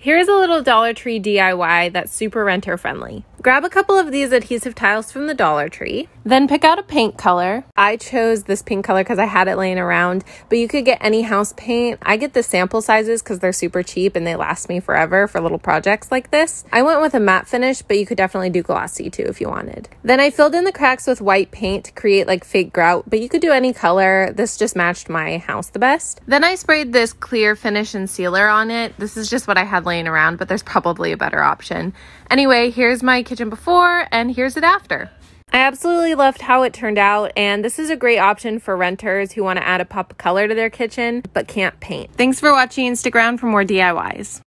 Here's a little Dollar Tree DIY that's super renter friendly. Grab a couple of these adhesive tiles from the Dollar Tree. Then pick out a paint color. I chose this pink color because I had it laying around, but you could get any house paint. I get the sample sizes because they're super cheap and they last me forever for little projects like this. I went with a matte finish, but you could definitely do glossy too if you wanted. Then I filled in the cracks with white paint to create like fake grout, but you could do any color. This just matched my house the best. Then I sprayed this clear finish and sealer on it. This is just what I had laying around, but there's probably a better option. Anyway, here's my kitchen kitchen before, and here's it after. I absolutely loved how it turned out, and this is a great option for renters who want to add a pop of color to their kitchen but can't paint. Thanks for watching Stick around for more DIYs.